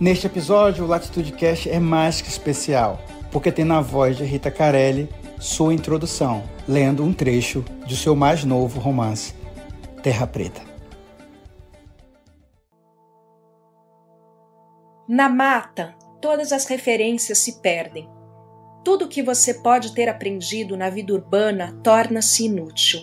Neste episódio, o Latitude Cast é mais que especial, porque tem na voz de Rita Carelli sua introdução, lendo um trecho de seu mais novo romance, Terra Preta. Na mata, todas as referências se perdem. Tudo o que você pode ter aprendido na vida urbana torna-se inútil.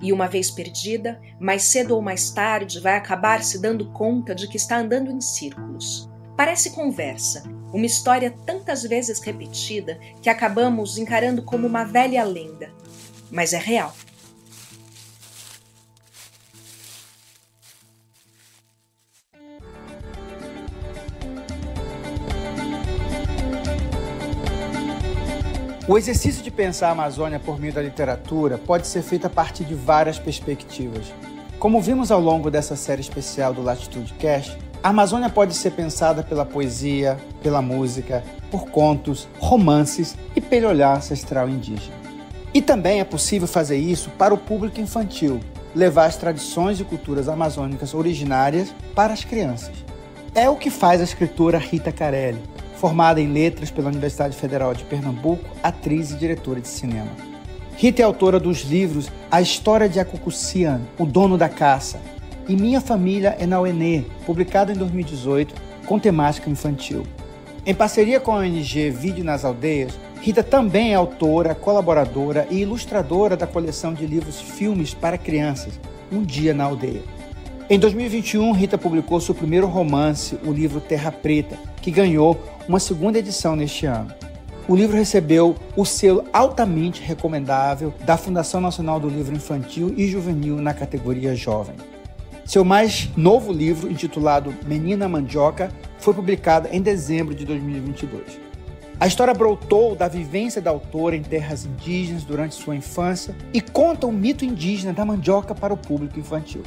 E uma vez perdida, mais cedo ou mais tarde vai acabar se dando conta de que está andando em círculos. Parece conversa, uma história tantas vezes repetida que acabamos encarando como uma velha lenda, mas é real. O exercício de pensar a Amazônia por meio da literatura pode ser feito a partir de várias perspectivas. Como vimos ao longo dessa série especial do Latitude Cast, a Amazônia pode ser pensada pela poesia, pela música, por contos, romances e pelo olhar ancestral indígena. E também é possível fazer isso para o público infantil, levar as tradições e culturas amazônicas originárias para as crianças. É o que faz a escritora Rita Carelli, formada em letras pela Universidade Federal de Pernambuco, atriz e diretora de cinema. Rita é autora dos livros A História de Acucucian, O Dono da Caça, e Minha Família é na UENE, publicado em 2018, com temática infantil. Em parceria com a ONG Vídeo nas Aldeias, Rita também é autora, colaboradora e ilustradora da coleção de livros Filmes para Crianças, Um Dia na Aldeia. Em 2021, Rita publicou seu primeiro romance, o livro Terra Preta, que ganhou uma segunda edição neste ano. O livro recebeu o selo altamente recomendável da Fundação Nacional do Livro Infantil e Juvenil na categoria Jovem. Seu mais novo livro, intitulado Menina Mandioca, foi publicado em dezembro de 2022. A história brotou da vivência da autora em terras indígenas durante sua infância e conta o mito indígena da mandioca para o público infantil.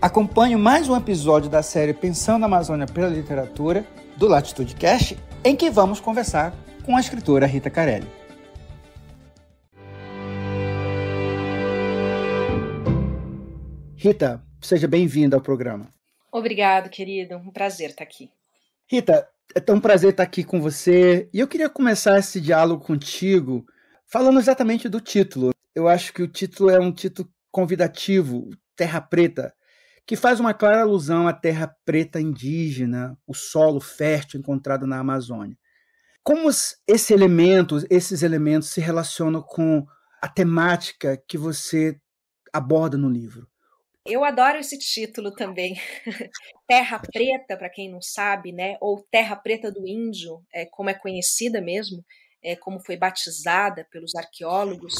Acompanhe mais um episódio da série Pensando a Amazônia pela Literatura, do Latitude Cast, em que vamos conversar com a escritora Rita Carelli. Rita, Seja bem-vindo ao programa. Obrigado, querido. Um prazer estar aqui. Rita, é tão prazer estar aqui com você. E eu queria começar esse diálogo contigo falando exatamente do título. Eu acho que o título é um título convidativo, Terra Preta, que faz uma clara alusão à terra preta indígena, o solo fértil encontrado na Amazônia. Como esse elemento, esses elementos se relacionam com a temática que você aborda no livro? Eu adoro esse título também. Terra Preta, para quem não sabe, né? Ou Terra Preta do Índio, é, como é conhecida mesmo, é, como foi batizada pelos arqueólogos,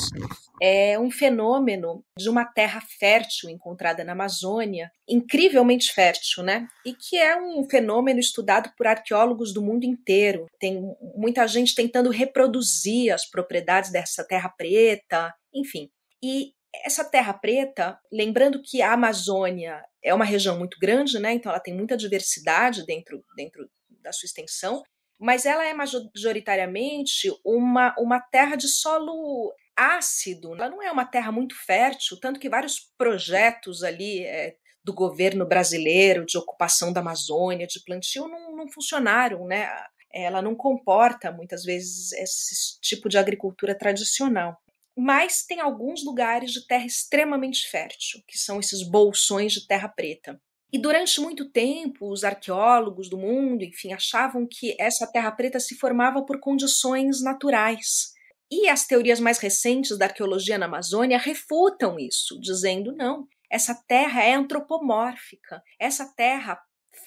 é um fenômeno de uma terra fértil encontrada na Amazônia, incrivelmente fértil, né? E que é um fenômeno estudado por arqueólogos do mundo inteiro. Tem muita gente tentando reproduzir as propriedades dessa terra preta, enfim. E essa terra preta, lembrando que a Amazônia é uma região muito grande, né? Então ela tem muita diversidade dentro, dentro da sua extensão, mas ela é majoritariamente uma, uma terra de solo ácido. Né? Ela não é uma terra muito fértil, tanto que vários projetos ali é, do governo brasileiro de ocupação da Amazônia, de plantio, não, não funcionaram, né? Ela não comporta muitas vezes esse tipo de agricultura tradicional. Mas tem alguns lugares de terra extremamente fértil, que são esses bolsões de terra preta. E durante muito tempo, os arqueólogos do mundo, enfim, achavam que essa terra preta se formava por condições naturais. E as teorias mais recentes da arqueologia na Amazônia refutam isso, dizendo não, essa terra é antropomórfica. Essa terra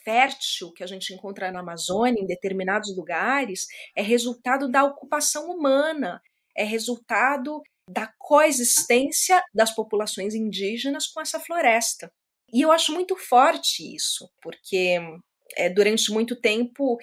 fértil que a gente encontra na Amazônia, em determinados lugares, é resultado da ocupação humana, é resultado da coexistência das populações indígenas com essa floresta. E eu acho muito forte isso, porque é, durante muito tempo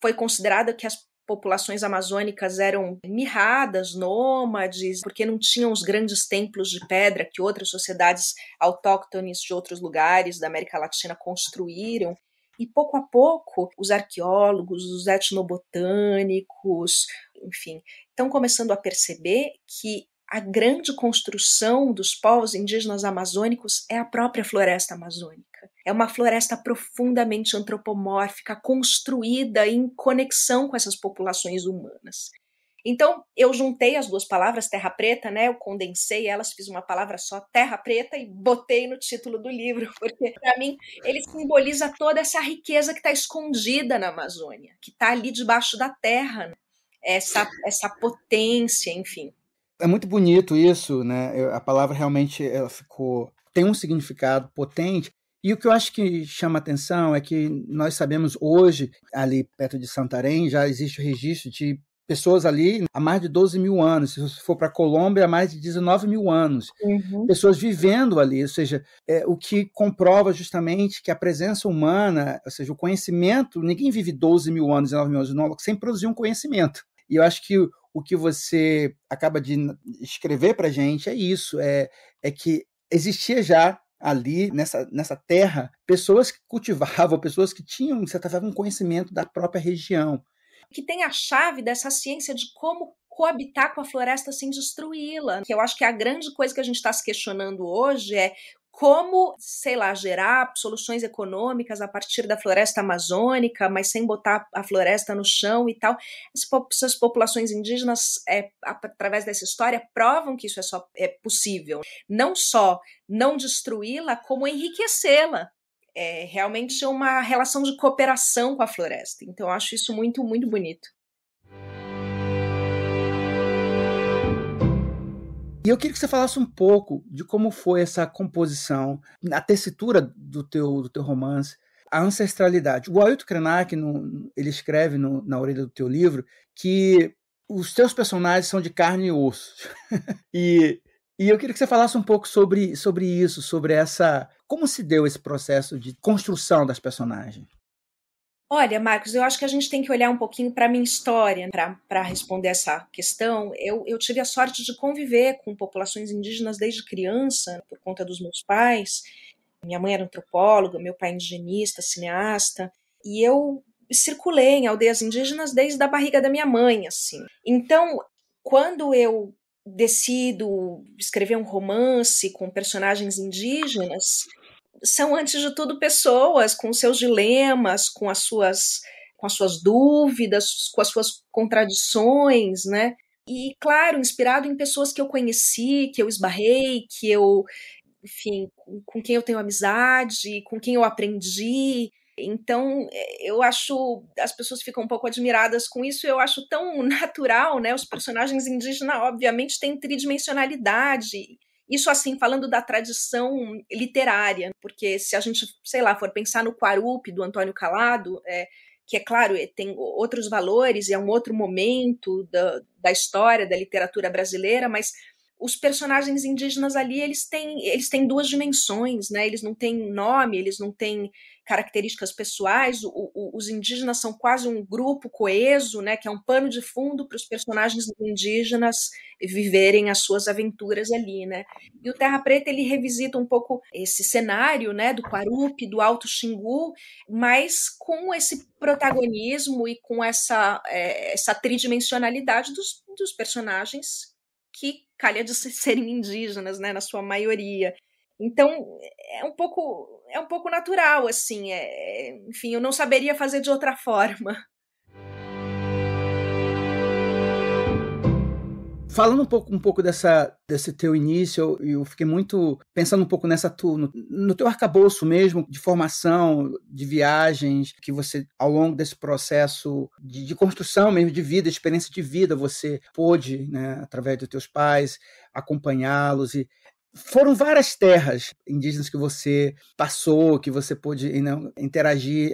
foi considerado que as populações amazônicas eram mirradas, nômades, porque não tinham os grandes templos de pedra que outras sociedades autóctones de outros lugares da América Latina construíram. E pouco a pouco, os arqueólogos, os etnobotânicos, enfim, estão começando a perceber que a grande construção dos povos indígenas amazônicos é a própria floresta amazônica. É uma floresta profundamente antropomórfica, construída em conexão com essas populações humanas. Então, eu juntei as duas palavras, terra preta, né? Eu condensei elas, fiz uma palavra só, terra preta, e botei no título do livro, porque para mim ele simboliza toda essa riqueza que está escondida na Amazônia, que está ali debaixo da terra, né? essa, essa potência, enfim. É muito bonito isso, né? Eu, a palavra realmente ela ficou tem um significado potente. E o que eu acho que chama atenção é que nós sabemos hoje, ali perto de Santarém, já existe o registro de pessoas ali há mais de 12 mil anos. Se você for para a Colômbia, há mais de 19 mil anos. Uhum. Pessoas vivendo ali, ou seja, é, o que comprova justamente que a presença humana, ou seja, o conhecimento, ninguém vive 12 mil anos, 19 mil anos sem produzir um conhecimento. E eu acho que o que você acaba de escrever para gente é isso, é, é que existia já ali nessa, nessa terra pessoas que cultivavam, pessoas que tinham, que certa forma, um conhecimento da própria região. Que tem a chave dessa ciência de como coabitar com a floresta sem destruí-la. Que eu acho que é a grande coisa que a gente está se questionando hoje é como, sei lá, gerar soluções econômicas a partir da floresta amazônica, mas sem botar a floresta no chão e tal. Essas populações indígenas, é, através dessa história, provam que isso é, só, é possível. Não só não destruí-la, como enriquecê-la é realmente uma relação de cooperação com a floresta. Então, eu acho isso muito, muito bonito. E eu queria que você falasse um pouco de como foi essa composição, a tessitura do teu, do teu romance, a ancestralidade. O Ailton Krenak, no, ele escreve no, na orelha do teu livro que os teus personagens são de carne e osso. e, e eu queria que você falasse um pouco sobre, sobre isso, sobre essa. Como se deu esse processo de construção das personagens? Olha, Marcos, eu acho que a gente tem que olhar um pouquinho para a minha história para responder essa questão. Eu, eu, tive a sorte de conviver com populações indígenas desde criança, né, por conta dos meus pais. Minha mãe era antropóloga, meu pai é indigenista, cineasta, e eu circulei em aldeias indígenas desde a barriga da minha mãe, assim. Então, quando eu decido escrever um romance com personagens indígenas, são, antes de tudo, pessoas com seus dilemas, com as suas, com as suas dúvidas, com as suas contradições, né? E, claro, inspirado em pessoas que eu conheci, que eu esbarrei, que eu, enfim, com quem eu tenho amizade, com quem eu aprendi. Então, eu acho. As pessoas ficam um pouco admiradas com isso, eu acho tão natural, né? Os personagens indígenas, obviamente, têm tridimensionalidade isso, assim, falando da tradição literária, porque se a gente, sei lá, for pensar no Quarup do Antônio Calado, é, que é claro, é, tem outros valores, é um outro momento da, da história da literatura brasileira, mas os personagens indígenas ali eles têm eles têm duas dimensões, né? Eles não têm nome, eles não têm características pessoais, o, o, os indígenas são quase um grupo coeso, né, que é um pano de fundo para os personagens indígenas viverem as suas aventuras ali, né? E o Terra Preta ele revisita um pouco esse cenário, né, do Quarupi, do Alto Xingu, mas com esse protagonismo e com essa é, essa tridimensionalidade dos, dos personagens que calha de serem indígenas, né, na sua maioria. Então, é um pouco é um pouco natural, assim. É, é, enfim, eu não saberia fazer de outra forma. Falando um pouco, um pouco dessa, desse teu início, eu, fiquei muito pensando um pouco nessa tu, no, no teu arcabouço mesmo, de formação, de viagens, que você, ao longo desse processo de, de construção mesmo, de vida, experiência de vida, você pôde, né, através dos teus pais, acompanhá-los e foram várias terras indígenas que você passou, que você pôde não, interagir.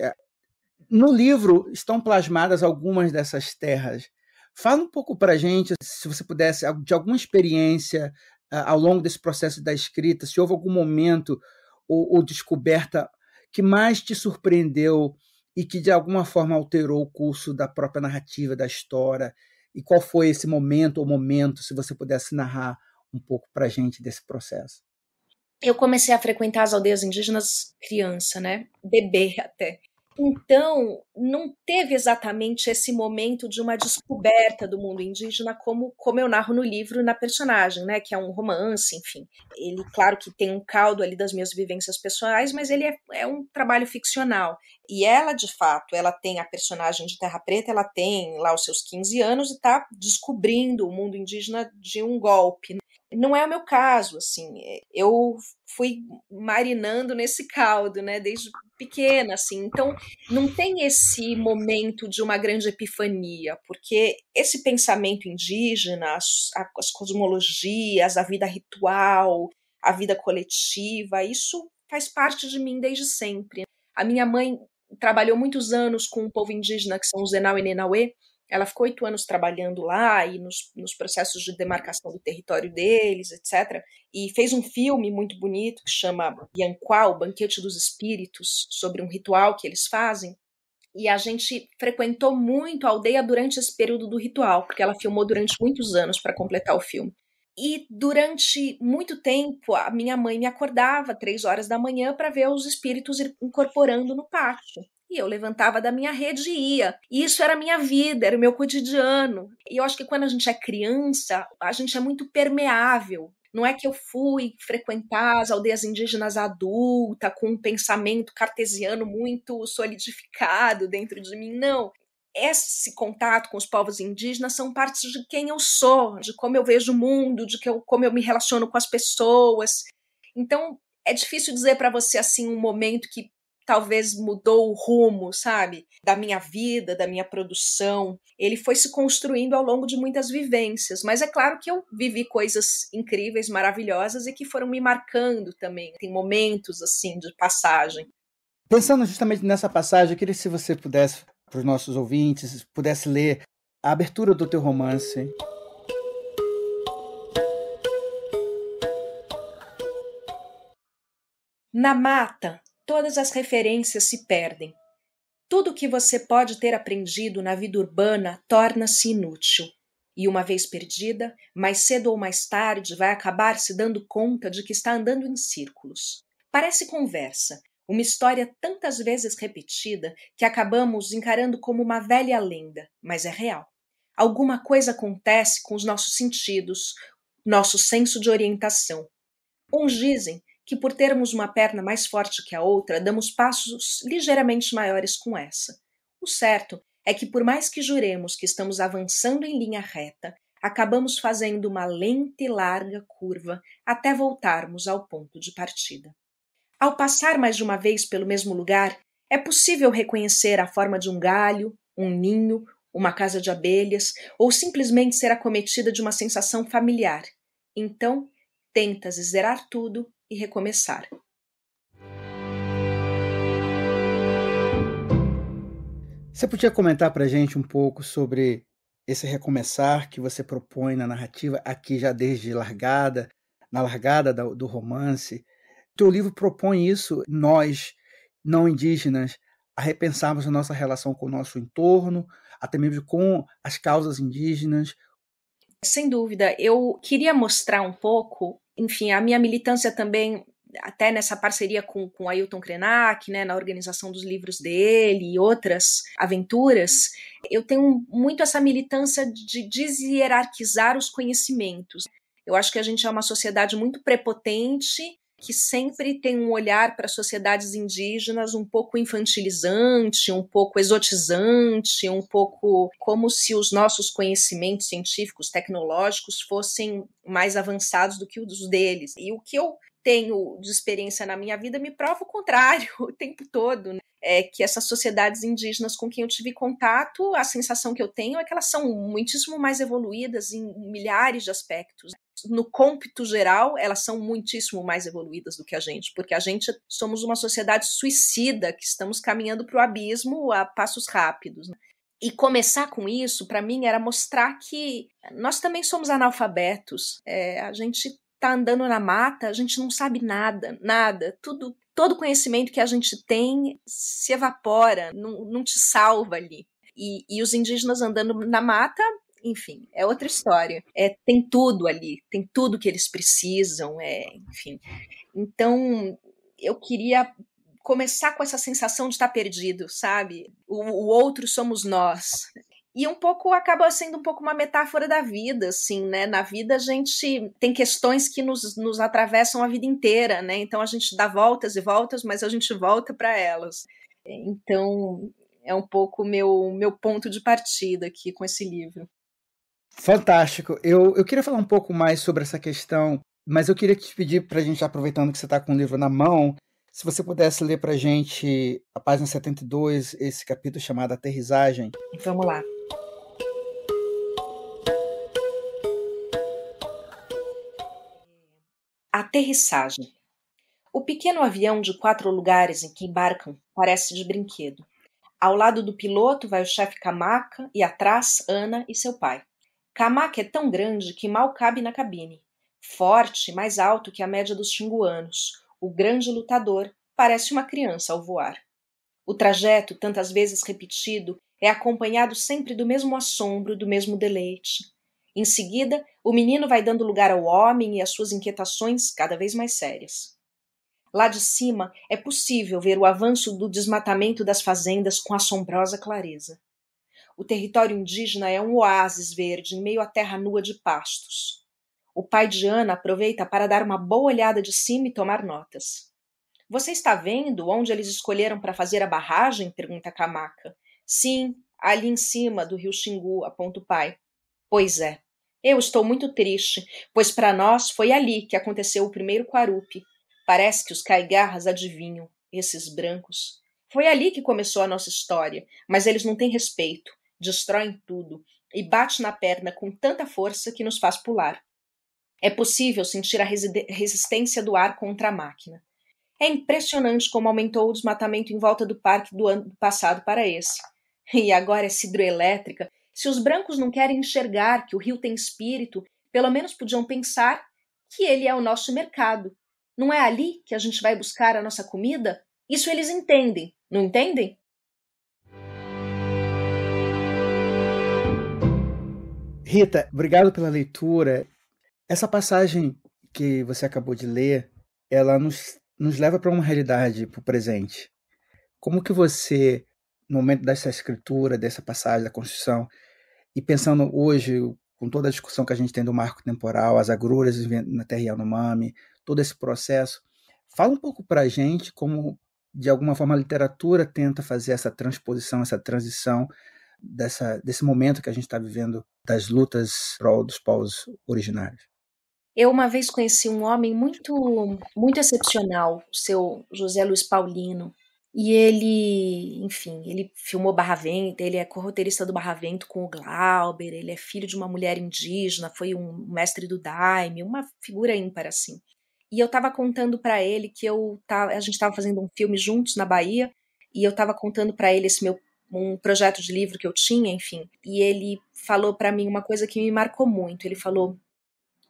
No livro estão plasmadas algumas dessas terras. Fala um pouco para gente, se você pudesse, de alguma experiência ao longo desse processo da escrita, se houve algum momento ou, ou descoberta que mais te surpreendeu e que de alguma forma alterou o curso da própria narrativa, da história, e qual foi esse momento ou momento, se você pudesse narrar um pouco para a gente desse processo? Eu comecei a frequentar as aldeias indígenas criança, né? Bebê até. Então, não teve exatamente esse momento de uma descoberta do mundo indígena, como, como eu narro no livro, na personagem, né? Que é um romance, enfim. Ele, claro que tem um caldo ali das minhas vivências pessoais, mas ele é, é um trabalho ficcional. E ela, de fato, ela tem a personagem de Terra Preta, ela tem lá os seus 15 anos e está descobrindo o mundo indígena de um golpe. Não é o meu caso, assim. É, eu fui marinando nesse caldo, né, desde pequena, assim. Então, não tem esse momento de uma grande epifania, porque esse pensamento indígena, as, as cosmologias, a vida ritual, a vida coletiva, isso faz parte de mim desde sempre. A minha mãe trabalhou muitos anos com o povo indígena que são os Enau e Nenauê, ela ficou oito anos trabalhando lá e nos, nos, processos de demarcação do território deles, etc. E fez um filme muito bonito que chama Yanquá, o Banquete dos Espíritos, sobre um ritual que eles fazem. E a gente frequentou muito a aldeia durante esse período do ritual, porque ela filmou durante muitos anos para completar o filme. E durante muito tempo, a minha mãe me acordava três horas da manhã para ver os espíritos incorporando no pátio e eu levantava da minha rede e ia. E isso era a minha vida, era o meu cotidiano. E eu acho que quando a gente é criança, a gente é muito permeável. Não é que eu fui frequentar as aldeias indígenas adulta com um pensamento cartesiano muito solidificado dentro de mim, não. Esse contato com os povos indígenas são partes de quem eu sou, de como eu vejo o mundo, de eu, como eu me relaciono com as pessoas. Então, é difícil dizer para você assim um momento que talvez mudou o rumo, sabe, da minha vida, da minha produção. Ele foi se construindo ao longo de muitas vivências, mas é claro que eu vivi coisas incríveis, maravilhosas e que foram me marcando também. Tem momentos assim de passagem. Pensando justamente nessa passagem, eu queria se você pudesse para os nossos ouvintes, pudesse ler a abertura do teu romance. Na mata, todas as referências se perdem. Tudo o que você pode ter aprendido na vida urbana torna-se inútil. E uma vez perdida, mais cedo ou mais tarde vai acabar se dando conta de que está andando em círculos. Parece conversa, uma história tantas vezes repetida que acabamos encarando como uma velha lenda, mas é real. Alguma coisa acontece com os nossos sentidos, nosso senso de orientação. Uns dizem que por termos uma perna mais forte que a outra, damos passos ligeiramente maiores com essa. O certo é que, por mais que juremos que estamos avançando em linha reta, acabamos fazendo uma lenta e larga curva até voltarmos ao ponto de partida. Ao passar mais de uma vez pelo mesmo lugar, é possível reconhecer a forma de um galho, um ninho, uma casa de abelhas, ou simplesmente ser acometida de uma sensação familiar. Então, tentas zerar tudo e recomeçar. Você podia comentar para a gente um pouco sobre esse recomeçar que você propõe na narrativa aqui já desde largada, na largada do romance? Teu livro propõe isso, nós, não indígenas, a repensarmos a nossa relação com o nosso entorno, até mesmo com as causas indígenas. Sem dúvida, eu queria mostrar um pouco enfim, a minha militância também até nessa parceria com, com Ailton Krenak, né, na organização dos livros dele e outras aventuras, eu tenho muito essa militância de deshierarquizar os conhecimentos. Eu acho que a gente é uma sociedade muito prepotente que sempre tem um olhar para sociedades indígenas um pouco infantilizante, um pouco exotizante, um pouco como se os nossos conhecimentos científicos, tecnológicos fossem mais avançados do que os deles. E o que eu tenho de experiência na minha vida me prova o contrário o tempo todo. Né? É que essas sociedades indígenas com quem eu tive contato, a sensação que eu tenho é que elas são muitíssimo mais evoluídas em milhares de aspectos no cômpito geral, elas são muitíssimo mais evoluídas do que a gente, porque a gente somos uma sociedade suicida, que estamos caminhando para o abismo a passos rápidos. Né? E começar com isso, para mim, era mostrar que nós também somos analfabetos. É, a gente está andando na mata, a gente não sabe nada, nada. Tudo, todo conhecimento que a gente tem se evapora, não, não te salva ali. E, e os indígenas andando na mata enfim, é outra história. É, tem tudo ali, tem tudo que eles precisam, é, enfim. Então, eu queria começar com essa sensação de estar perdido, sabe? O, o outro somos nós. E um pouco acaba sendo um pouco uma metáfora da vida, assim, né? Na vida a gente tem questões que nos, nos atravessam a vida inteira, né? Então a gente dá voltas e voltas, mas a gente volta para elas. Então, é um pouco meu meu ponto de partida aqui com esse livro. Fantástico. Eu, eu queria falar um pouco mais sobre essa questão, mas eu queria te pedir para a gente, aproveitando que você está com o livro na mão, se você pudesse ler para a gente a página 72, esse capítulo chamado Aterrissagem. Vamos lá. Aterrissagem. O pequeno avião de quatro lugares em que embarcam parece de brinquedo. Ao lado do piloto vai o chefe Camaca e atrás Ana e seu pai. Camac é tão grande que mal cabe na cabine. Forte, mais alto que a média dos xinguanos, o grande lutador parece uma criança ao voar. O trajeto, tantas vezes repetido, é acompanhado sempre do mesmo assombro, do mesmo deleite. Em seguida, o menino vai dando lugar ao homem e às suas inquietações cada vez mais sérias. Lá de cima, é possível ver o avanço do desmatamento das fazendas com assombrosa clareza o território indígena é um oásis verde em meio à terra nua de pastos. O pai de Ana aproveita para dar uma boa olhada de cima e tomar notas. Você está vendo onde eles escolheram para fazer a barragem? pergunta Camaca. Sim, ali em cima do rio Xingu, aponta o pai. Pois é. Eu estou muito triste, pois para nós foi ali que aconteceu o primeiro Quarupi. Parece que os caigarras adivinham, esses brancos. Foi ali que começou a nossa história, mas eles não têm respeito destroem tudo e bate na perna com tanta força que nos faz pular. É possível sentir a resistência do ar contra a máquina. É impressionante como aumentou o desmatamento em volta do parque do ano passado para esse. E agora é hidroelétrica. Se os brancos não querem enxergar que o rio tem espírito, pelo menos podiam pensar que ele é o nosso mercado. Não é ali que a gente vai buscar a nossa comida? Isso eles entendem, não entendem? Rita, obrigado pela leitura. Essa passagem que você acabou de ler, ela nos, nos leva para uma realidade, para o presente. Como que você, no momento dessa escritura, dessa passagem, da construção, e pensando hoje, com toda a discussão que a gente tem do marco temporal, as agruras na Terra Yanomami, todo esse processo, fala um pouco para a gente como, de alguma forma, a literatura tenta fazer essa transposição, essa transição dessa, desse momento que a gente está vivendo das lutas prol dos povos originários. Eu uma vez conheci um homem muito, muito excepcional, o seu José Luiz Paulino. E ele, enfim, ele filmou Barravento, ele é corroteirista do Barravento com o Glauber, ele é filho de uma mulher indígena, foi um mestre do Daime, uma figura ímpar assim. E eu estava contando para ele que eu tava, a gente estava fazendo um filme juntos na Bahia, e eu estava contando para ele esse meu um projeto de livro que eu tinha, enfim. E ele falou para mim uma coisa que me marcou muito. Ele falou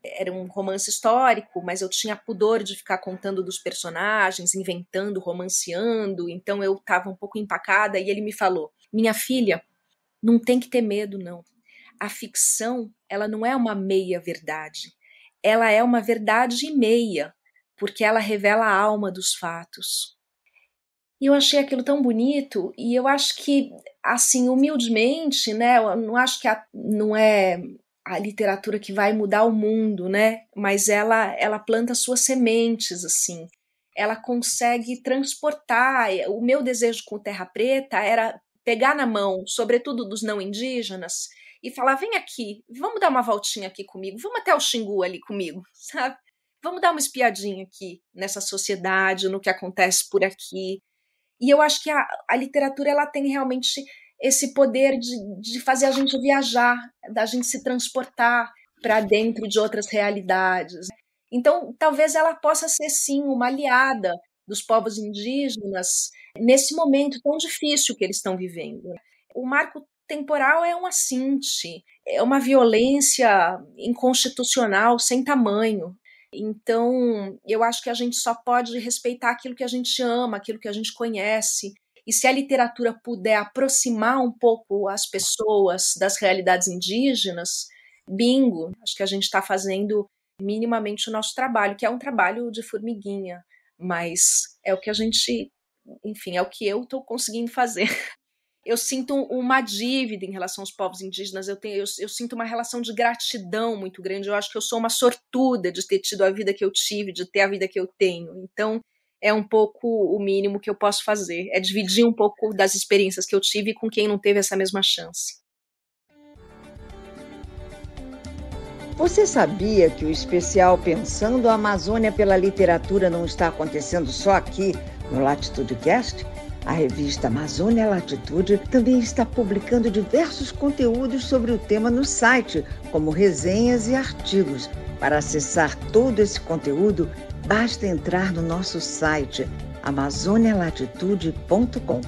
era um romance histórico, mas eu tinha pudor de ficar contando dos personagens, inventando, romanceando, então eu estava um pouco empacada e ele me falou: "Minha filha, não tem que ter medo não. A ficção, ela não é uma meia verdade. Ela é uma verdade e meia, porque ela revela a alma dos fatos." E eu achei aquilo tão bonito, e eu acho que, assim, humildemente, né? Eu não acho que a, não é a literatura que vai mudar o mundo, né? Mas ela, ela planta suas sementes, assim. Ela consegue transportar. O meu desejo com Terra Preta era pegar na mão, sobretudo dos não indígenas, e falar: vem aqui, vamos dar uma voltinha aqui comigo, vamos até o Xingu ali comigo, sabe? Vamos dar uma espiadinha aqui nessa sociedade, no que acontece por aqui. E eu acho que a, a literatura ela tem realmente esse poder de, de fazer a gente viajar, da gente se transportar para dentro de outras realidades. Então, talvez ela possa ser sim uma aliada dos povos indígenas nesse momento tão difícil que eles estão vivendo. Né? O marco temporal é um assinte, é uma violência inconstitucional sem tamanho. Então, eu acho que a gente só pode respeitar aquilo que a gente ama, aquilo que a gente conhece. E se a literatura puder aproximar um pouco as pessoas das realidades indígenas, bingo, acho que a gente está fazendo minimamente o nosso trabalho, que é um trabalho de formiguinha, mas é o que a gente, enfim, é o que eu estou conseguindo fazer. eu sinto uma dívida em relação aos povos indígenas, eu, tenho, eu, eu, sinto uma relação de gratidão muito grande. Eu acho que eu sou uma sortuda de ter tido a vida que eu tive, de ter a vida que eu tenho. Então, é um pouco o mínimo que eu posso fazer, é dividir um pouco das experiências que eu tive com quem não teve essa mesma chance. Você sabia que o especial Pensando a Amazônia pela Literatura não está acontecendo só aqui no Latitude Cast? A revista Amazônia Latitude também está publicando diversos conteúdos sobre o tema no site, como resenhas e artigos. Para acessar todo esse conteúdo, basta entrar no nosso site amazonialatitude.com.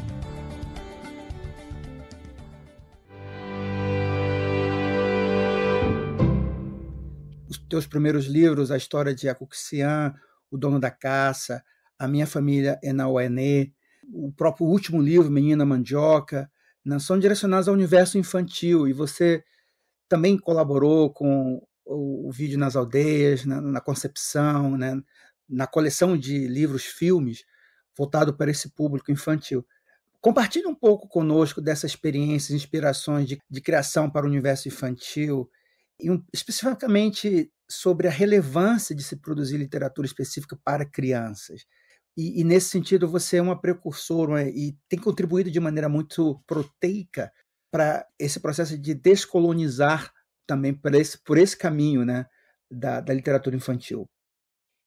Os teus primeiros livros, a história de Akuxian, O Dono da Caça, A Minha Família enauene o próprio último livro, Menina Mandioca, né, são direcionados ao universo infantil e você também colaborou com o, vídeo nas aldeias, né, na concepção, né, na coleção de livros, filmes voltado para esse público infantil. Compartilhe um pouco conosco dessas experiências, inspirações de, de criação para o universo infantil e um, especificamente sobre a relevância de se produzir literatura específica para crianças. E, e, nesse sentido, você é uma precursora e tem contribuído de maneira muito proteica para esse processo de descolonizar também por esse, por esse caminho né, da, da literatura infantil.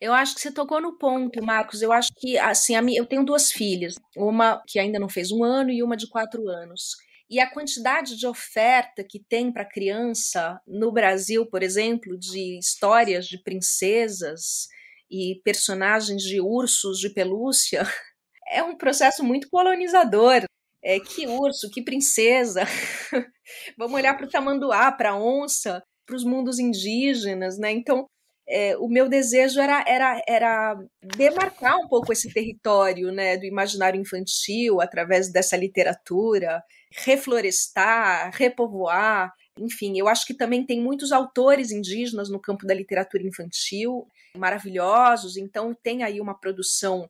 Eu acho que você tocou no ponto, Marcos. Eu acho que, assim, minha, eu tenho duas filhas, uma que ainda não fez um ano e uma de quatro anos. E a quantidade de oferta que tem para criança no Brasil, por exemplo, de histórias de princesas, e personagens de ursos de pelúcia, é um processo muito colonizador. É, que urso, que princesa. Vamos olhar para o tamanduá, para a onça, para os mundos indígenas, né? Então, é, o meu desejo era, era, era demarcar um pouco esse território né, do imaginário infantil através dessa literatura, reflorestar, repovoar, enfim, eu acho que também tem muitos autores indígenas no campo da literatura infantil, maravilhosos, então tem aí uma produção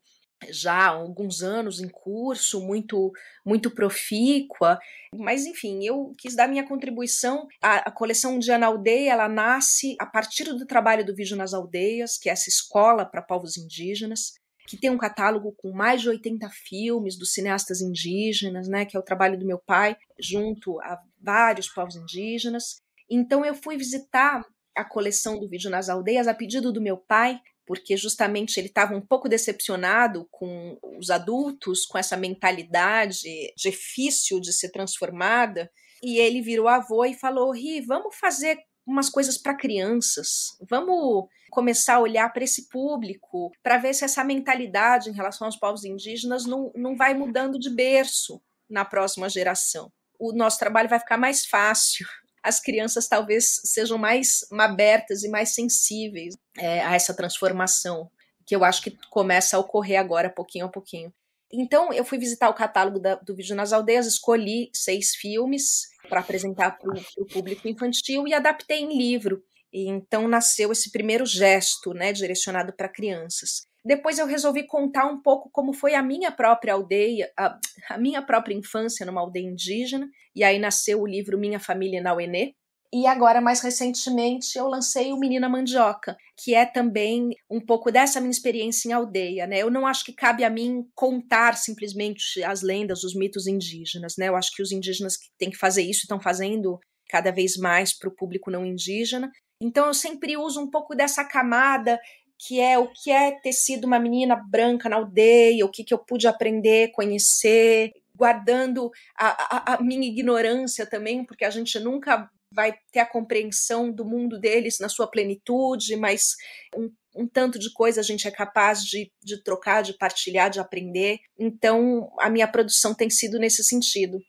já há alguns anos em curso, muito muito profícua, mas enfim, eu quis dar minha contribuição. A, a coleção Indiana Aldeia, ela nasce a partir do trabalho do Vídeo nas Aldeias, que é essa escola para povos indígenas, que tem um catálogo com mais de 80 filmes dos cineastas indígenas, né, que é o trabalho do meu pai, junto a vários povos indígenas. Então eu fui visitar a coleção do vídeo nas aldeias a pedido do meu pai, porque justamente ele estava um pouco decepcionado com os adultos, com essa mentalidade difícil de ser transformada. E ele virou avô e falou: Ri, vamos fazer umas coisas para crianças. Vamos começar a olhar para esse público, para ver se essa mentalidade em relação aos povos indígenas não, não vai mudando de berço na próxima geração o nosso trabalho vai ficar mais fácil. As crianças talvez sejam mais abertas e mais sensíveis é, a essa transformação, que eu acho que começa a ocorrer agora, pouquinho a pouquinho. Então, eu fui visitar o catálogo da, do Vídeo nas Aldeias, escolhi seis filmes para apresentar para o público infantil e adaptei em livro. E então nasceu esse primeiro gesto, né, direcionado para crianças. Depois eu resolvi contar um pouco como foi a minha própria aldeia, a, a minha própria infância numa aldeia indígena, e aí nasceu o livro Minha Família na Uenê. e agora, mais recentemente, eu lancei o Menina Mandioca, que é também um pouco dessa minha experiência em aldeia, né? Eu não acho que cabe a mim contar simplesmente as lendas, os mitos indígenas, né? Eu acho que os indígenas que têm que fazer isso estão fazendo cada vez mais para o público não indígena. Então, eu sempre uso um pouco dessa camada que é o que é ter sido uma menina branca na aldeia, o que, que eu pude aprender, conhecer, guardando a, a, a minha ignorância também, porque a gente nunca vai ter a compreensão do mundo deles na sua plenitude, mas um, um tanto de coisa a gente é capaz de, de trocar, de partilhar, de aprender. Então, a minha produção tem sido nesse sentido.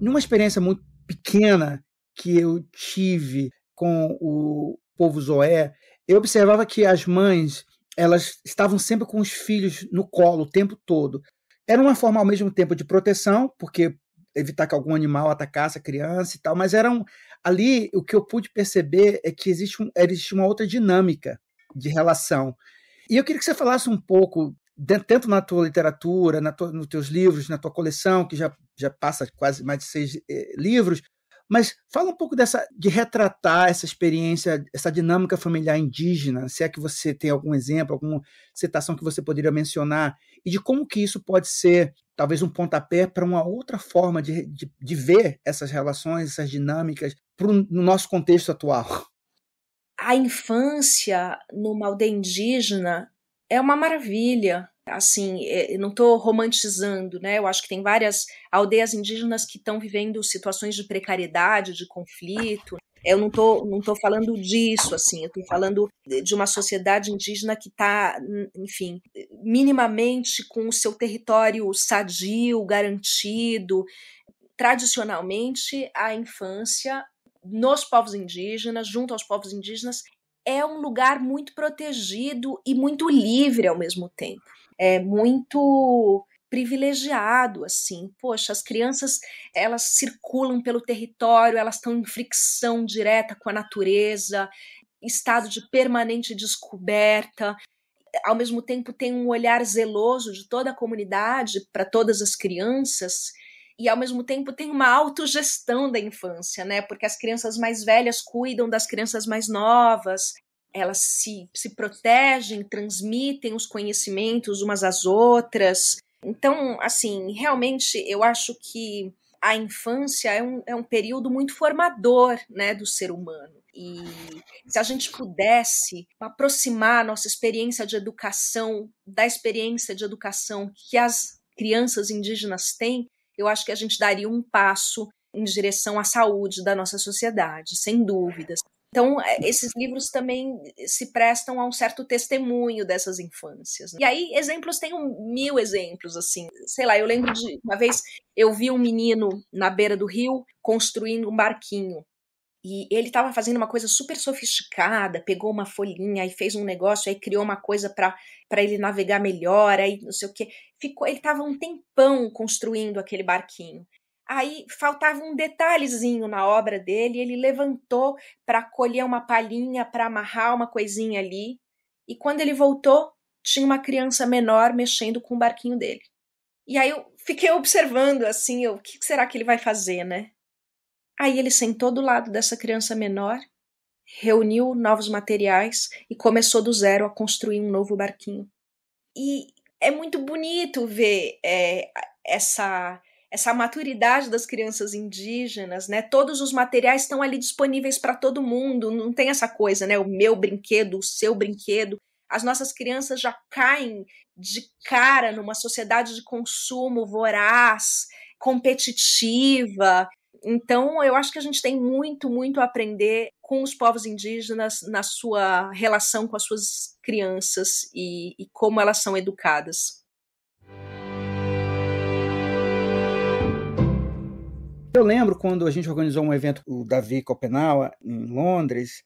Numa experiência muito pequena, que eu tive com o povo Zoé, eu observava que as mães elas estavam sempre com os filhos no colo o tempo todo. Era uma forma ao mesmo tempo de proteção, porque evitar que algum animal atacasse a criança e tal, mas eram ali o que eu pude perceber é que existe, um, existe uma outra dinâmica de relação. E eu queria que você falasse um pouco, tanto na tua literatura, na tua, nos teus livros, na tua coleção, que já, já passa quase mais de seis eh, livros, mas fala um pouco dessa de retratar essa experiência, essa dinâmica familiar indígena, se é que você tem algum exemplo, alguma citação que você poderia mencionar, e de como que isso pode ser talvez um pontapé para uma outra forma de, de, de, ver essas relações, essas dinâmicas pro, no nosso contexto atual. A infância numa aldeia indígena é uma maravilha. Assim, é, não estou romantizando, né? Eu acho que tem várias aldeias indígenas que estão vivendo situações de precariedade, de conflito. Eu não tô, não tô falando disso, assim, eu falando de uma sociedade indígena que está, enfim, minimamente com o seu território sadio, garantido. Tradicionalmente, a infância nos povos indígenas, junto aos povos indígenas, é um lugar muito protegido e muito livre ao mesmo tempo. É muito privilegiado assim. Poxa, as crianças, elas circulam pelo território, elas estão em fricção direta com a natureza, estado de permanente descoberta. Ao mesmo tempo tem um olhar zeloso de toda a comunidade para todas as crianças e ao mesmo tempo tem uma autogestão da infância, né? Porque as crianças mais velhas cuidam das crianças mais novas, elas se, se protegem, transmitem os conhecimentos umas às outras. Então, assim, realmente eu acho que a infância é um, é um período muito formador né, do ser humano. E se a gente pudesse aproximar nossa experiência de educação da experiência de educação que as crianças indígenas têm, eu acho que a gente daria um passo em direção à saúde da nossa sociedade, sem dúvidas. Então, é, esses livros também se prestam a um certo testemunho dessas infâncias. Né? E aí, exemplos, tem um, mil exemplos, assim. Sei lá, eu lembro de uma vez eu vi um menino na beira do rio construindo um barquinho. E ele estava fazendo uma coisa super sofisticada, pegou uma folhinha e fez um negócio, aí criou uma coisa para ele navegar melhor, aí não sei o quê. Ficou, ele estava um tempão construindo aquele barquinho. Aí faltava um detalhezinho na obra dele, ele levantou para colher uma palhinha, para amarrar uma coisinha ali, e quando ele voltou, tinha uma criança menor mexendo com o barquinho dele. E aí eu fiquei observando assim, eu, o que será que ele vai fazer, né? Aí ele sentou do lado dessa criança menor, reuniu novos materiais e começou do zero a construir um novo barquinho. E é muito bonito ver é, essa essa maturidade das crianças indígenas, né? Todos os materiais estão ali disponíveis para todo mundo, não tem essa coisa, né? O meu brinquedo, o seu brinquedo. As nossas crianças já caem de cara numa sociedade de consumo voraz, competitiva, então, eu acho que a gente tem muito, muito a aprender com os povos indígenas na sua relação com as suas crianças e, e como elas são educadas. Eu lembro quando a gente organizou um evento, com o Davi Copenau, em Londres,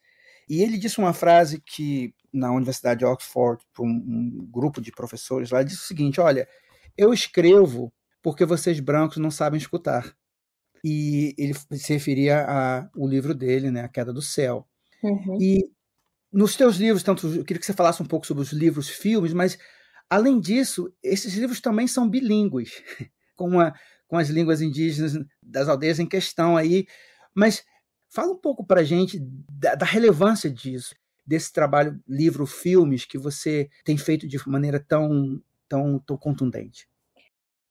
e ele disse uma frase que, na Universidade de Oxford, para um, um grupo de professores lá, disse o seguinte: Olha, eu escrevo porque vocês brancos não sabem escutar e ele se referia ao livro dele, né, A Queda do Céu. Uhum. E nos teus livros, tanto eu queria que você falasse um pouco sobre os livros, filmes, mas além disso, esses livros também são bilíngues, com, a, com as línguas indígenas das aldeias em questão aí. Mas fala um pouco para gente da, da relevância disso, desse trabalho livro-filmes que você tem feito de maneira tão tão, tão contundente.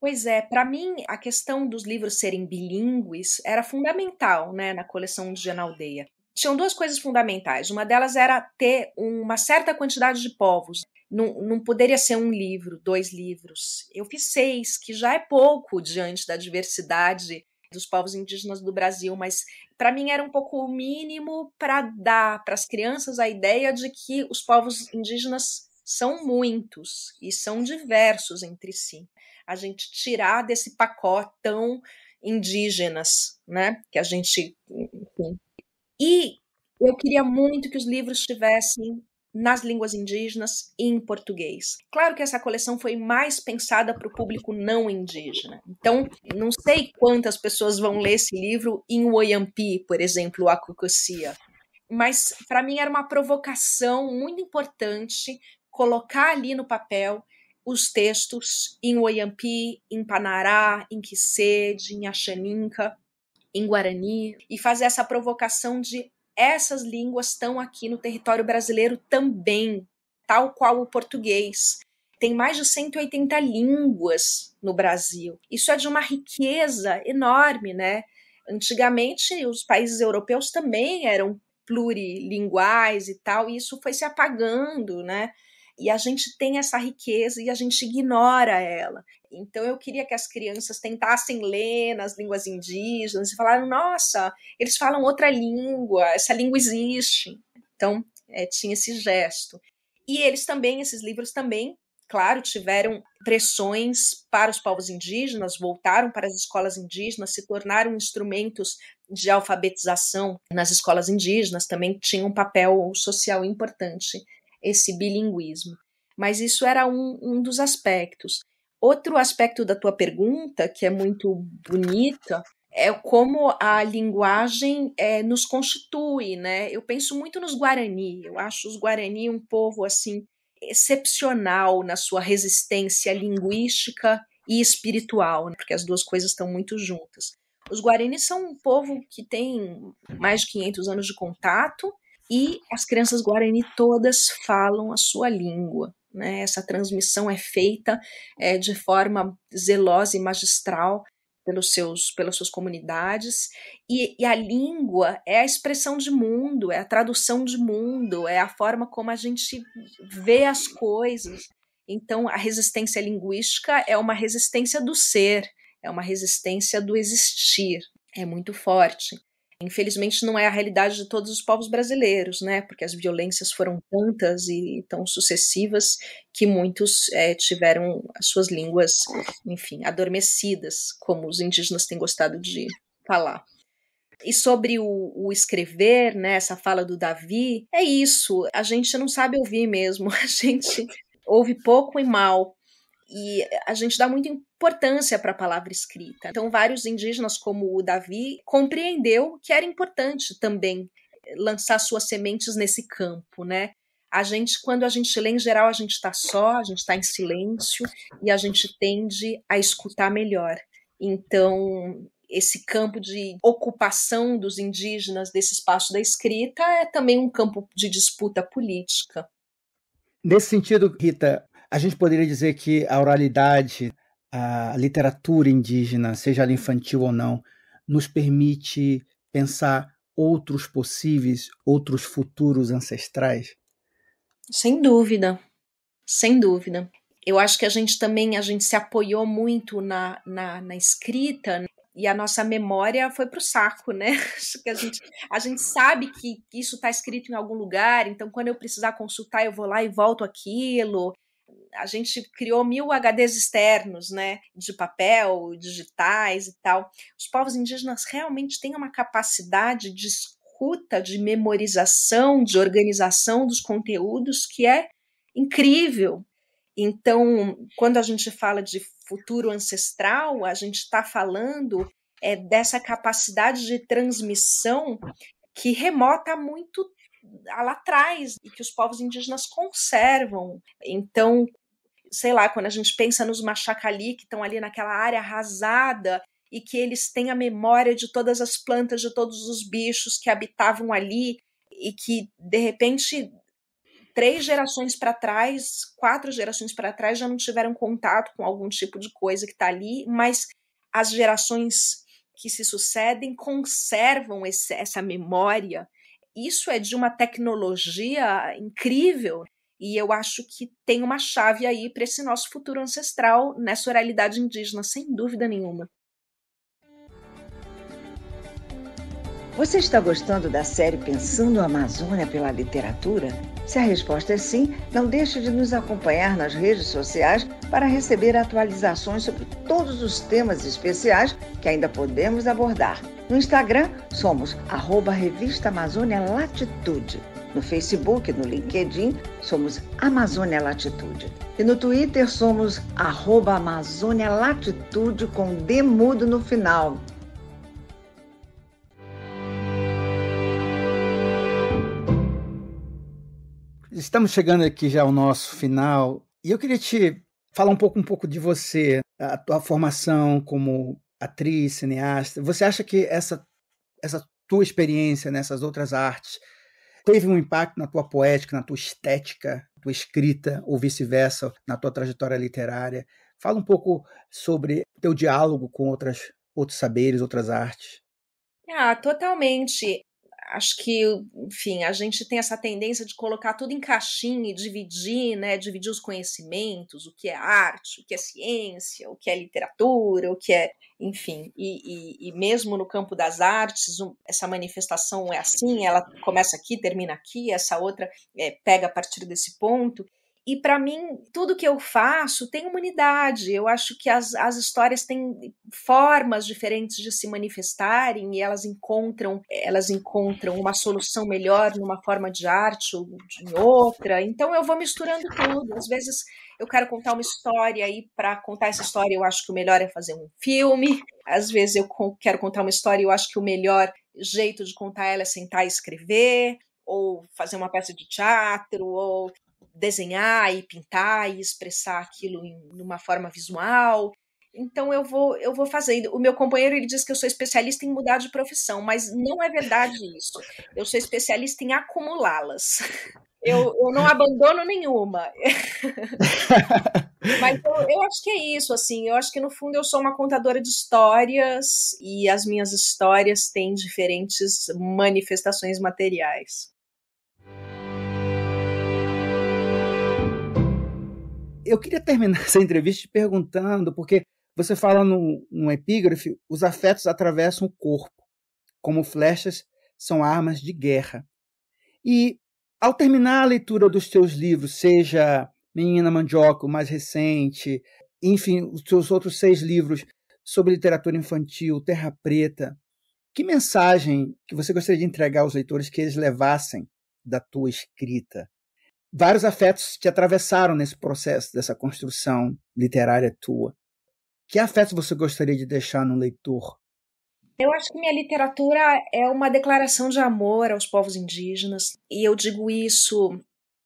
Pois é, para mim a questão dos livros serem bilíngues era fundamental né, na coleção de Aldeia. Tinham duas coisas fundamentais. Uma delas era ter uma certa quantidade de povos. Não, não poderia ser um livro, dois livros. Eu fiz seis, que já é pouco diante da diversidade dos povos indígenas do Brasil, mas para mim era um pouco o mínimo para dar para as crianças a ideia de que os povos indígenas são muitos e são diversos entre si a gente tirar desse pacote tão indígenas, né? Que a gente. Enfim. E eu queria muito que os livros tivessem nas línguas indígenas e em português. Claro que essa coleção foi mais pensada para o público não indígena. Então, não sei quantas pessoas vão ler esse livro em Oyampi, por exemplo, a Cucucia. Mas para mim era uma provocação muito importante colocar ali no papel os textos em Oyampi, em Panará, em Quisede, em Axaninca, em Guarani, e fazer essa provocação de essas línguas estão aqui no território brasileiro também, tal qual o português. Tem mais de 180 línguas no Brasil. Isso é de uma riqueza enorme, né? Antigamente, os países europeus também eram plurilinguais e tal, e isso foi se apagando, né? E a gente tem essa riqueza e a gente ignora ela. Então eu queria que as crianças tentassem ler nas línguas indígenas e falaram: nossa, eles falam outra língua, essa língua existe. Então é, tinha esse gesto. E eles também, esses livros também, claro, tiveram pressões para os povos indígenas, voltaram para as escolas indígenas, se tornaram instrumentos de alfabetização nas escolas indígenas, também tinham um papel social importante esse bilinguismo. Mas isso era um, um dos aspectos. Outro aspecto da tua pergunta, que é muito bonita, é como a linguagem é, nos constitui, né? Eu penso muito nos Guarani. Eu acho os Guarani um povo assim excepcional na sua resistência linguística e espiritual, né? porque as duas coisas estão muito juntas. Os Guarani são um povo que tem mais de 500 anos de contato e as crianças guarani todas falam a sua língua. Né? Essa transmissão é feita é, de forma zelosa e magistral pelos seus, pelas suas comunidades. E, e, a língua é a expressão de mundo, é a tradução de mundo, é a forma como a gente vê as coisas. Então, a resistência linguística é uma resistência do ser, é uma resistência do existir, é muito forte. Infelizmente, não é a realidade de todos os povos brasileiros, né? Porque as violências foram tantas e tão sucessivas que muitos é, tiveram as suas línguas, enfim, adormecidas, como os indígenas têm gostado de falar. E sobre o, o, escrever, né, essa fala do Davi, é isso. A gente não sabe ouvir mesmo. A gente ouve pouco e mal. E a gente dá muita importância para a palavra escrita. Então, vários indígenas, como o Davi, compreendeu que era importante também lançar suas sementes nesse campo, né? A gente, quando a gente lê, em geral, a gente está só, a gente está em silêncio e a gente tende a escutar melhor. Então, esse campo de ocupação dos indígenas desse espaço da escrita é também um campo de disputa política. Nesse sentido, Rita, a gente poderia dizer que a oralidade, a literatura indígena, seja ela infantil ou não, nos permite pensar outros possíveis, outros futuros ancestrais? Sem dúvida, sem dúvida. Eu acho que a gente também a gente se apoiou muito na, na, na escrita né? e a nossa memória foi para o saco, né? Acho que a gente, a gente sabe que isso está escrito em algum lugar, então quando eu precisar consultar, eu vou lá e volto aquilo a gente criou mil HDs externos, né, de papel, digitais e tal. Os povos indígenas realmente têm uma capacidade de escuta, de memorização, de organização dos conteúdos que é incrível. Então, quando a gente fala de futuro ancestral, a gente está falando é, dessa capacidade de transmissão que remota muito hum, lá atrás e que os povos indígenas conservam. Então, sei lá, quando a gente pensa nos machacali que estão ali naquela área arrasada e que eles têm a memória de todas as plantas, de todos os bichos que habitavam ali e que de repente três gerações para trás, quatro gerações para trás já não tiveram contato com algum tipo de coisa que está ali, mas as gerações que se sucedem conservam esse, essa memória. Isso é de uma tecnologia incrível. E eu acho que tem uma chave aí para esse nosso futuro ancestral nessa oralidade indígena, sem dúvida nenhuma. Você está gostando da série Pensando a Amazônia pela Literatura? Se a resposta é sim, não deixe de nos acompanhar nas redes sociais para receber atualizações sobre todos os temas especiais que ainda podemos abordar. No Instagram, somos arroba Revista Amazônia Latitude. No Facebook, no LinkedIn, somos Amazônia Latitude. E no Twitter somos arroba Amazônia Latitude com D mudo no final. Estamos chegando aqui já ao nosso final e eu queria te falar um pouco, um pouco de você, a tua formação como atriz, cineasta. Você acha que essa, essa tua experiência nessas outras artes teve um impacto na tua poética, na tua estética, tua escrita, ou vice-versa, na tua trajetória literária. Fala um pouco sobre teu diálogo com outras, outros saberes, outras artes. Ah, totalmente acho que, enfim, a gente tem essa tendência de colocar tudo em caixinha e dividir, né? Dividir os conhecimentos, o que é arte, o que é ciência, o que é literatura, o que é, enfim. E, e, e mesmo no campo das artes, essa manifestação é assim, ela começa aqui, termina aqui, essa outra é, pega a partir desse ponto. E para mim, tudo que eu faço tem uma unidade. Eu acho que as, as histórias têm formas diferentes de se manifestarem e elas encontram, elas encontram uma solução melhor numa forma de arte ou em outra. Então eu vou misturando tudo. Às vezes eu quero contar uma história e para contar essa história eu acho que o melhor é fazer um filme. Às vezes eu quero contar uma história e eu acho que o melhor jeito de contar ela é sentar e escrever ou fazer uma peça de teatro ou desenhar e pintar e expressar aquilo em uma forma visual. Então eu vou eu vou fazendo. O meu companheiro ele diz que eu sou especialista em mudar de profissão, mas não é verdade isso. Eu sou especialista em acumulá-las. Eu, eu não abandono nenhuma. mas eu, eu, acho que é isso, assim. Eu acho que no fundo eu sou uma contadora de histórias e as minhas histórias têm diferentes manifestações materiais. Eu queria terminar essa entrevista te perguntando, porque você fala no, no epígrafe, os afetos atravessam o corpo, como flechas são armas de guerra. E ao terminar a leitura dos teus livros, seja Menina Mandioca, o mais recente, enfim, os teus outros seis livros sobre literatura infantil, Terra Preta, que mensagem que você gostaria de entregar aos leitores que eles levassem da tua escrita? vários afetos te atravessaram nesse processo dessa construção literária tua. Que afetos você gostaria de deixar no leitor? Eu acho que minha literatura é uma declaração de amor aos povos indígenas, e eu digo isso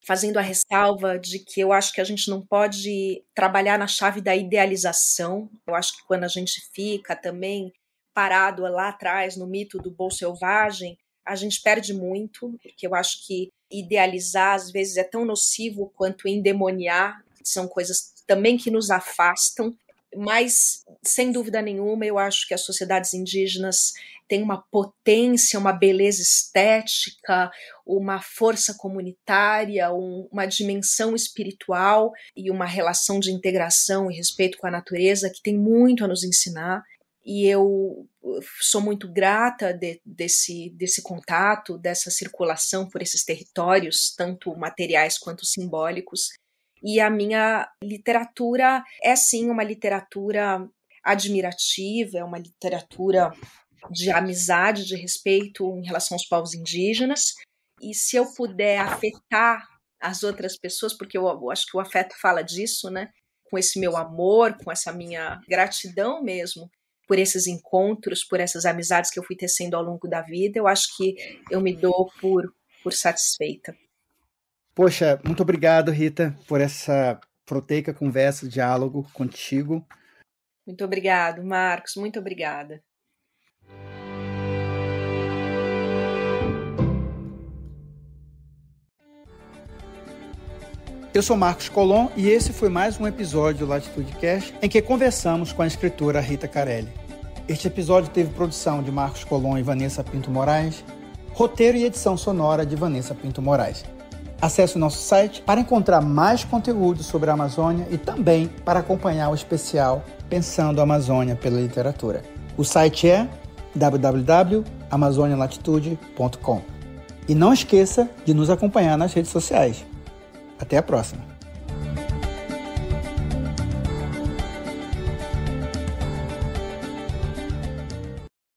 fazendo a ressalva de que eu acho que a gente não pode trabalhar na chave da idealização. Eu acho que quando a gente fica também parado lá atrás no mito do bom selvagem, a gente perde muito, porque eu acho que idealizar às vezes é tão nocivo quanto endemoniar, são coisas também que nos afastam. Mas, sem dúvida nenhuma, eu acho que as sociedades indígenas têm uma potência, uma beleza estética, uma força comunitária, um, uma dimensão espiritual e uma relação de integração e respeito com a natureza que tem muito a nos ensinar e eu eh, sou muito grata de, desse, desse contato, dessa circulação por esses territórios, tanto materiais quanto simbólicos. E a minha literatura é sim uma literatura admirativa, é uma literatura de amizade, de respeito em relação aos povos indígenas. E se eu puder afetar as outras pessoas, porque eu, eu acho que o afeto fala disso, né? Com esse meu amor, com essa minha gratidão mesmo por esses encontros, por essas amizades que eu fui tecendo ao longo da vida, eu acho que eu me dou por, por satisfeita. Poxa, muito obrigado, Rita, por essa proteica conversa, diálogo contigo. Muito obrigado, Marcos. Muito obrigada. Eu sou Marcos Colom e esse foi mais um episódio do Latitude Cast em que conversamos com a escritora Rita Carelli. Este episódio teve produção de Marcos Colom e Vanessa Pinto Moraes, roteiro e edição sonora de Vanessa Pinto Moraes. Acesse o nosso site para encontrar mais conteúdo sobre a Amazônia e também para acompanhar o especial Pensando a Amazônia pela Literatura. O site é www.amazonialatitude.com. E não esqueça de nos acompanhar nas redes sociais. Até a próxima!